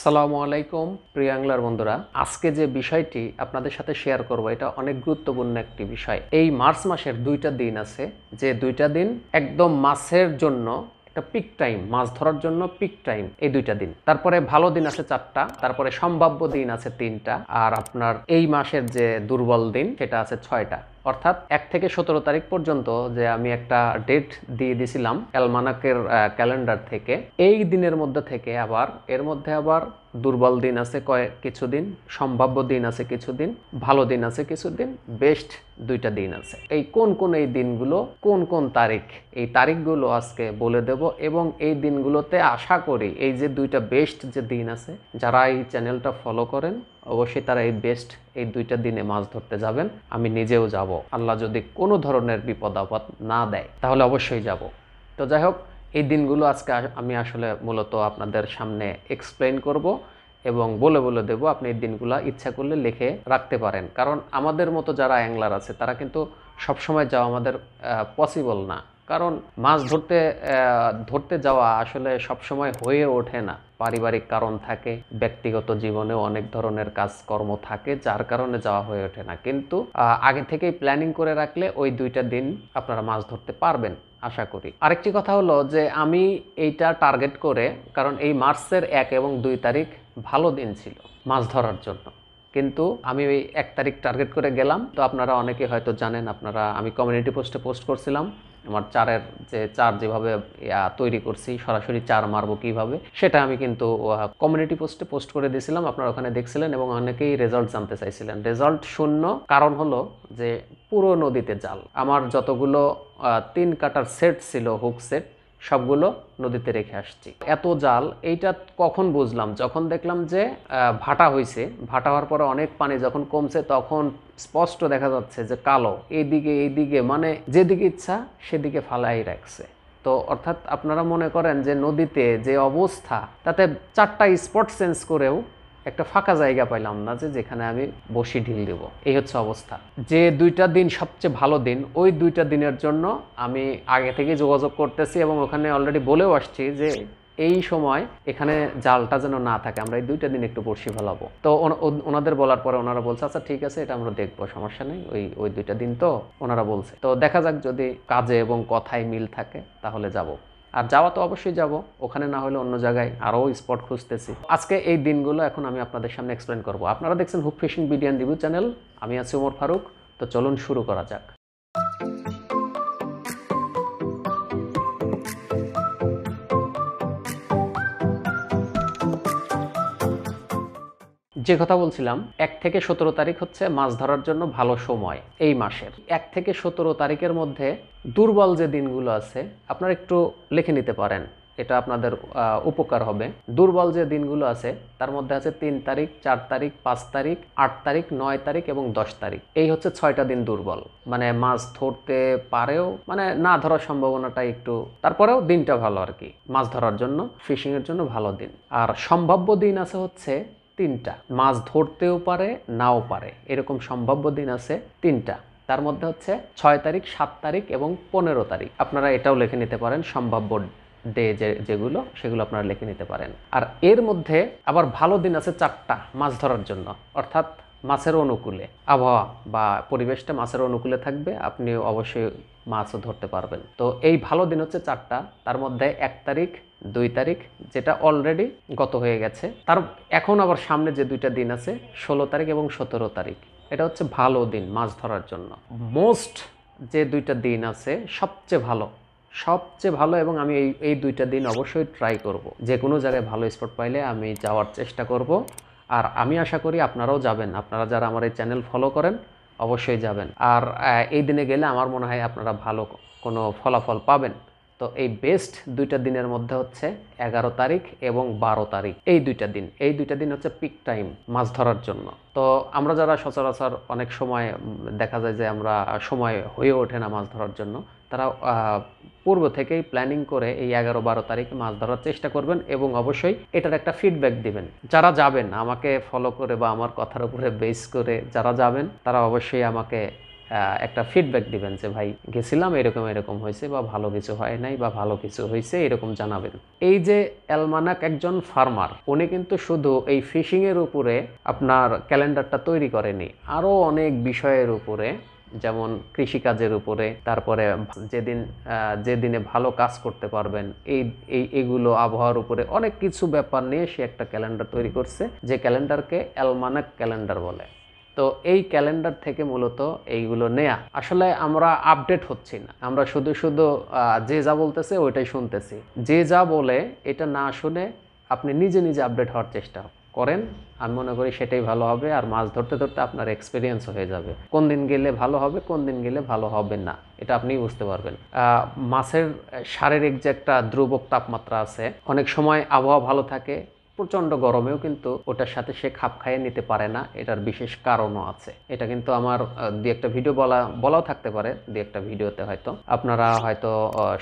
আসসালামু আলাইকুম প্রিয়াংলার বন্ধুরা আজকে যে বিষয়টি আপনাদের সাথে শেয়ার করব এটা অনেক গুরুত্বপূর্ণ একটি বিষয় এই মার্চ মাসের দুইটা দিন আছে যে দুইটা দিন একদম মাছের জন্য একটা পিক টাইম মাছ ধরার জন্য পিক টাইম এই দুইটা দিন তারপরে ভালো দিন আছে চারটা তারপরে সম্ভাব্য দিন আছে তিনটা আর আপনার এই মাসের যে দুর্বল দিন সেটা আছে ছয়টা অর্থাৎ এক থেকে সতেরো তারিখ পর্যন্ত যে আমি একটা ডেট দিয়ে দিয়েছিলাম অ্যালমানাকের ক্যালেন্ডার থেকে এই দিনের মধ্যে থেকে আবার এর মধ্যে আবার দুর্বল দিন আছে কয়েক কিছুদিন সম্ভাব্য দিন আছে কিছুদিন ভালো দিন আছে কিছুদিন বেস্ট দুইটা দিন আছে এই কোন কোন এই দিনগুলো কোন কোন তারিখ এই তারিখগুলো আজকে বলে দেব এবং এই দিনগুলোতে আশা করি এই যে দুইটা বেস্ট যে দিন আছে যারা এই চ্যানেলটা ফলো করেন অবশ্যই তারা এই বেস্ট এই দুইটা দিনে মাছ ধরতে যাবেন আমি নিজেও যাব আল্লাহ যদি কোনো ধরনের বিপদ আপদ না দেয় তাহলে অবশ্যই যাব তো যাই হোক এই দিনগুলো আজকে আমি আসলে মূলত আপনাদের সামনে এক্সপ্লেন করব এবং বলে বলে দেব আপনি এই দিনগুলো ইচ্ছা করলে লিখে রাখতে পারেন কারণ আমাদের মতো যারা অ্যাংলার আছে তারা কিন্তু সবসময় যাওয়া আমাদের পসিবল না কারণ মাছ ধরতে ধরতে যাওয়া আসলে সবসময় হয়ে ওঠে না পারিবারিক কারণ থাকে ব্যক্তিগত জীবনে অনেক ধরনের কাজকর্ম থাকে যার কারণে যাওয়া হয়ে ওঠে না কিন্তু আগে থেকেই প্ল্যানিং করে রাখলে ওই দুইটা দিন আপনারা মাছ ধরতে পারবেন আশা করি আরেকটি কথা হলো যে আমি এইটা টার্গেট করে কারণ এই মার্চের এক এবং দুই তারিখ ভালো দিন ছিল মাছ ধরার জন্য কিন্তু আমি ওই এক তারিখ টার্গেট করে গেলাম তো আপনারা অনেকে হয়তো জানেন আপনারা আমি কমিউনিটি পোস্টে পোস্ট করছিলাম আমার চারের যে চার যেভাবে তৈরি করছি সরাসরি চার মারবো কীভাবে সেটা আমি কিন্তু কমিউনিটি পোস্টে পোস্ট করে দিয়েছিলাম আপনারা ওখানে দেখছিলেন এবং অনেকেই রেজাল্ট জানতে চাইছিলেন রেজাল্ট শূন্য কারণ হলো যে পুরো নদীতে জাল আমার যতগুলো তিন কাটার সেট ছিল হুক সেট সবগুলো নদীতে রেখে আসছি এত জাল এইটা কখন বুঝলাম যখন দেখলাম যে ভাটা হয়েছে ভাটা হওয়ার পরে অনেক পানি যখন কমছে তখন স্পষ্ট দেখা যাচ্ছে যে কালো এইদিকে এইদিকে মানে যেদিকে ইচ্ছা সেদিকে ফালাই রাখছে তো অর্থাৎ আপনারা মনে করেন যে নদীতে যে অবস্থা তাতে চারটা স্পট চেঞ্জ করেও একটা ফাঁকা জায়গা পাইলাম না যে যেখানে আমি বসি ঢিল দেব এই হচ্ছে অবস্থা যে দুইটা দিন সবচেয়ে ভালো দিন ওই দুইটা দিনের জন্য আমি আগে থেকে যোগাযোগ করতেছি এবং ওখানে অলরেডি বলেও আসছি যে এই সময় এখানে জালটা যেন না থাকে আমরা এই দুইটা দিন একটু বড়শি ফেলাবো তো ওনাদের বলার পরে ওনারা বলছে আচ্ছা ঠিক আছে এটা আমরা দেখবো সমস্যা নেই ওই ওই দুইটা দিন তো ওনারা বলছে তো দেখা যাক যদি কাজে এবং কথায় মিল থাকে তাহলে যাবো আর যাওয়া তো অবশ্যই যাব ওখানে না হলে অন্য জায়গায় আরও স্পট খুঁজতেছি আজকে এই দিনগুলো এখন আমি আপনাদের সামনে এক্সপ্লেন করব আপনারা দেখছেন হুক ফিশিং বিডিয়ান রিভিউ চ্যানেল আমি আছি উমর ফারুক তো চলুন শুরু করা যাক যে কথা বলছিলাম এক থেকে সতেরো তারিখ হচ্ছে মাছ ধরার জন্য ভালো সময় এই মাসের এক থেকে সতেরো তারিখের মধ্যে দুর্বল যে দিনগুলো আছে আপনারা একটু লিখে নিতে পারেন এটা আপনাদের উপকার হবে দুর্বল যে দিনগুলো আছে তার মধ্যে আছে তিন তারিখ চার তারিখ পাঁচ তারিখ আট তারিখ নয় তারিখ এবং দশ তারিখ এই হচ্ছে ছয়টা দিন দুর্বল মানে মাছ ধরতে পারেও মানে না ধরার সম্ভাবনাটা একটু তারপরেও দিনটা ভালো আর কি মাছ ধরার জন্য ফিশিংয়ের জন্য ভালো দিন আর সম্ভাব্য দিন আছে হচ্ছে তিনটা মাছ ধরতেও পারে নাও পারে এরকম সম্ভাব্য দিন আছে তিনটা তার মধ্যে হচ্ছে ছয় তারিখ সাত তারিখ এবং পনেরো তারিখ আপনারা এটাও লিখে নিতে পারেন সম্ভাব্য ডে যে যেগুলো সেগুলো আপনারা লিখে নিতে পারেন আর এর মধ্যে আবার ভালো দিন আছে চারটা মাছ ধরার জন্য অর্থাৎ মাছের অনুকূলে আবহাওয়া বা পরিবেশটা মাছের অনুকূলে থাকবে আপনি অবশ্যই মাছও ধরতে পারবেন তো এই ভালো দিন হচ্ছে চারটা তার মধ্যে এক তারিখ দুই তারিখ যেটা অলরেডি গত হয়ে গেছে তার এখন আবার সামনে যে দুইটা দিন আছে ষোলো তারিখ এবং সতেরো তারিখ এটা হচ্ছে ভালো দিন মাছ ধরার জন্য মোস্ট যে দুইটা দিন আছে সবচেয়ে ভালো সবচেয়ে ভালো এবং আমি এই এই দুইটা দিন অবশ্যই ট্রাই করব যে কোনো জায়গায় ভালো স্পট পাইলে আমি যাওয়ার চেষ্টা করব আর আমি আশা করি আপনারাও যাবেন আপনারা যারা আমার এই চ্যানেল ফলো করেন অবশ্যই যাবেন আর এই দিনে গেলে আমার মনে হয় আপনারা ভালো কোনো ফলাফল পাবেন তো এই বেস্ট দুইটা দিনের মধ্যে হচ্ছে এগারো তারিখ এবং বারো তারিখ এই দুইটা দিন এই দুইটা দিন হচ্ছে পিক টাইম মাছ ধরার জন্য তো আমরা যারা সচরাচর অনেক সময় দেখা যায় যে আমরা সময় হয়ে ওঠে না মাছ ধরার জন্য তারা পূর্ব থেকেই প্ল্যানিং করে এই এগারো বারো তারিখে মাছ ধরার চেষ্টা করবেন এবং অবশ্যই এটার একটা ফিডব্যাক দিবেন যারা যাবেন আমাকে ফলো করে বা আমার কথার উপরে বেস করে যারা যাবেন তারা অবশ্যই আমাকে একটা ফিডব্যাক দিবেন যে ভাই গেছিলাম এরকম এরকম হয়েছে বা ভালো কিছু হয় নাই বা ভালো কিছু হয়েছে এরকম জানাবেন এই যে অ্যালমানাক একজন ফার্মার উনি কিন্তু শুধু এই ফিশিংয়ের উপরে আপনার ক্যালেন্ডারটা তৈরি করেনি আরও অনেক বিষয়ের উপরে যেমন কৃষিকাজের উপরে তারপরে যেদিন যে দিনে ভালো কাজ করতে পারবেন এই এই এগুলো আবহাওয়ার উপরে অনেক কিছু ব্যাপার নিয়ে সে একটা ক্যালেন্ডার তৈরি করছে যে ক্যালেন্ডারকে অ্যালমানাক ক্যালেন্ডার বলে তো এই ক্যালেন্ডার থেকে মূলত এইগুলো নেয়া আসলে আমরা আপডেট হচ্ছি না আমরা শুধু শুধু যে যা বলতেছে ওইটাই শুনতেছি যে যা বলে এটা না শুনে আপনি নিজে নিজে আপডেট হওয়ার চেষ্টা করেন আমি মনে করি সেটাই ভালো হবে আর মাছ ধরতে ধরতে আপনার এক্সপিরিয়েন্স হয়ে যাবে কোন দিন গেলে ভালো হবে কোন দিন গেলে ভালো হবে না এটা আপনি বুঝতে পারবেন মাছের শারীরিক যে একটা দ্রুবক তাপমাত্রা আছে অনেক সময় আবহাওয়া ভালো থাকে প্রচন্ড গরমেও কিন্তু ওটার সাথে সে খাপ খাইয়ে নিতে পারে না এটার বিশেষ কারণও আছে এটা কিন্তু আমার দু একটা ভিডিও বলা বলাও থাকতে পারে দু একটা ভিডিওতে হয়তো আপনারা হয়তো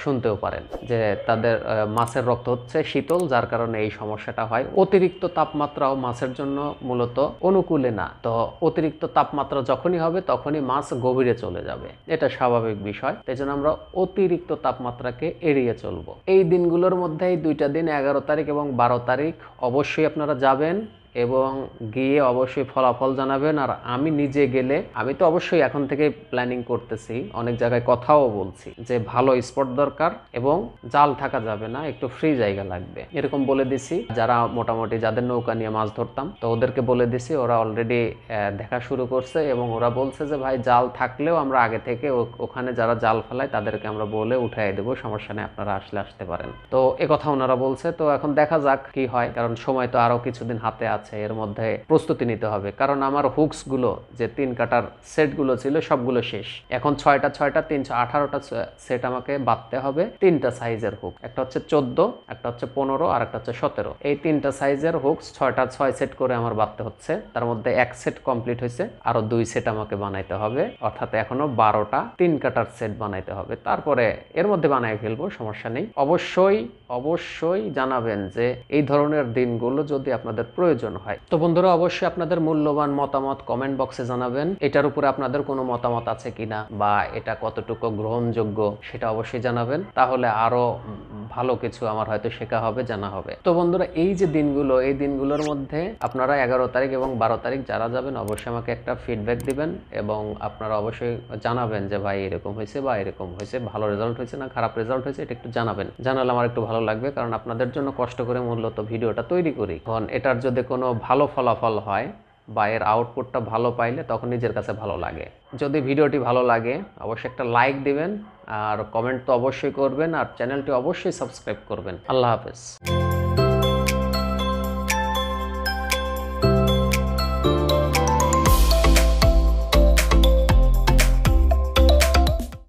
শুনতেও পারেন যে তাদের মাছের রক্ত হচ্ছে শীতল যার কারণে এই সমস্যাটা হয় অতিরিক্ত তাপমাত্রাও মাছের জন্য মূলত অনুকূলে না তো অতিরিক্ত তাপমাত্রা যখনই হবে তখনই মাছ গভীরে চলে যাবে এটা স্বাভাবিক বিষয় তাই জন্য আমরা অতিরিক্ত তাপমাত্রাকে এড়িয়ে চলবো এই দিনগুলোর মধ্যে এই দুইটা দিন এগারো তারিখ এবং বারো তারিখ অবশ্যই আপনারা যাবেন এবং গিয়ে অবশ্যই ফলাফল জানাবেন আর আমি নিজে গেলে আমি তো অবশ্যই এখন থেকে প্ল্যানিং করতেছি অনেক জায়গায় কথাও বলছি যে ভালো স্পট দরকার এবং জাল থাকা যাবে না একটু ফ্রি জায়গা লাগবে এরকম বলে দিছি যারা মোটামুটি যাদের নৌকা নিয়ে মাছ ধরতাম তো ওদেরকে বলে দিছি ওরা অলরেডি দেখা শুরু করছে এবং ওরা বলছে যে ভাই জাল থাকলেও আমরা আগে থেকে ওখানে যারা জাল ফেলায় তাদেরকে আমরা বলে উঠাই দেবো সমস্যা নেই আপনারা আসলে আসতে পারেন তো কথা ওনারা বলছে তো এখন দেখা যাক কি হয় কারণ সময় তো আরো কিছুদিন হাতে আছে আচ্ছা এর মধ্যে প্রস্তুতি নিতে হবে কারণ আমার হুকসগুলো যে তিন কাটার সেটগুলো ছিল সবগুলো শেষ এখন ছয়টা ছয়টা তিনশো আঠারোটা সেট আমাকে বাঁধতে হবে তিনটা সাইজের হুক একটা হচ্ছে চোদ্দ একটা হচ্ছে পনেরো আর একটা হচ্ছে সতেরো এই তিনটা সাইজের হুকস ছয়টা ছয় সেট করে আমার বাঁধতে হচ্ছে তার মধ্যে এক সেট কমপ্লিট হয়েছে আরো দুই সেট আমাকে বানাইতে হবে অর্থাৎ এখনো বারোটা তিন কাটার সেট বানাইতে হবে তারপরে এর মধ্যে বানাই ফেলবো সমস্যা নেই অবশ্যই অবশ্যই জানাবেন যে এই ধরনের দিনগুলো যদি আপনাদের প্রয়োজন প্রয়োজন হয় তো বন্ধুরা অবশ্যই আপনাদের মূল্যবান মতামত কমেন্ট বক্সে জানাবেন এটার উপরে আপনাদের কোনো মতামত আছে কিনা বা এটা কতটুকু গ্রহণযোগ্য সেটা অবশ্যই জানাবেন তাহলে আরো ভালো কিছু আমার হয়তো শেখা হবে জানা হবে তো বন্ধুরা এই যে দিনগুলো এই দিনগুলোর মধ্যে আপনারা এগারো তারিখ এবং বারো তারিখ যারা যাবেন অবশ্যই আমাকে একটা ফিডব্যাক দিবেন এবং আপনারা অবশ্যই জানাবেন যে ভাই এরকম হয়েছে বা এরকম হয়েছে ভালো রেজাল্ট হয়েছে না খারাপ রেজাল্ট হয়েছে এটা একটু জানাবেন জানালে আমার একটু ভালো লাগবে কারণ আপনাদের জন্য কষ্ট করে মূলত ভিডিওটা তৈরি করি এখন এটার যদি কোনো ভালো ফলাফল হয় বা এর আউটপুটটা ভালো পাইলে তখন নিজের কাছে ভালো লাগে যদি ভিডিওটি ভালো লাগে অবশ্যই একটা লাইক দিবেন আর কমেন্ট তো অবশ্যই করবেন আর চ্যানেলটি অবশ্যই সাবস্ক্রাইব করবেন আল্লাহ হাফেজ